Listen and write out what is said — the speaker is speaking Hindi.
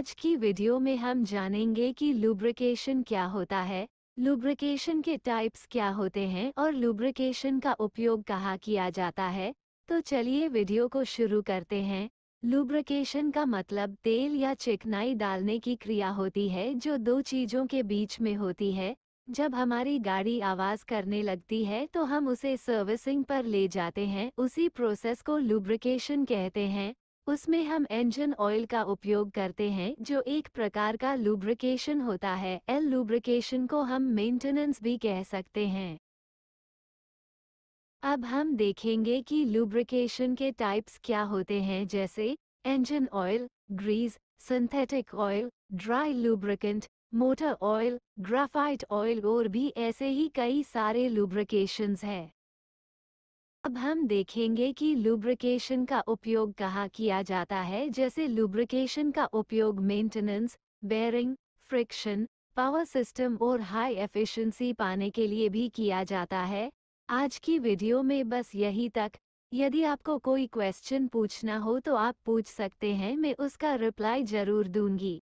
आज की वीडियो में हम जानेंगे कि लुब्रिकेशन क्या होता है लुब्रिकेशन के टाइप्स क्या होते हैं और लुब्रिकेशन का उपयोग कहाँ किया जाता है तो चलिए वीडियो को शुरू करते हैं लुब्रिकेशन का मतलब तेल या चिकनाई डालने की क्रिया होती है जो दो चीज़ों के बीच में होती है जब हमारी गाड़ी आवाज़ करने लगती है तो हम उसे सर्विसिंग पर ले जाते हैं उसी प्रोसेस को लुब्रिकेशन कहते हैं उसमें हम इंजन ऑयल का उपयोग करते हैं जो एक प्रकार का लुब्रिकेशन होता है एल लुब्रिकेशन को हम मेंटेनेंस भी कह सकते हैं अब हम देखेंगे कि लुब्रिकेशन के टाइप्स क्या होते हैं जैसे engine oil grease synthetic oil dry lubricant motor oil graphite oil और भी ऐसे ही कई सारे लुब्रिकेशंस हैं अब हम देखेंगे कि लुब्रिकेशन का उपयोग कहाँ किया जाता है जैसे लुब्रिकेशन का उपयोग maintenance bearing friction power system और हाई एफिशिएंसी पाने के लिए भी किया जाता है आज की वीडियो में बस यही तक यदि आपको कोई क्वेश्चन पूछना हो तो आप पूछ सकते हैं मैं उसका रिप्लाई जरूर दूंगी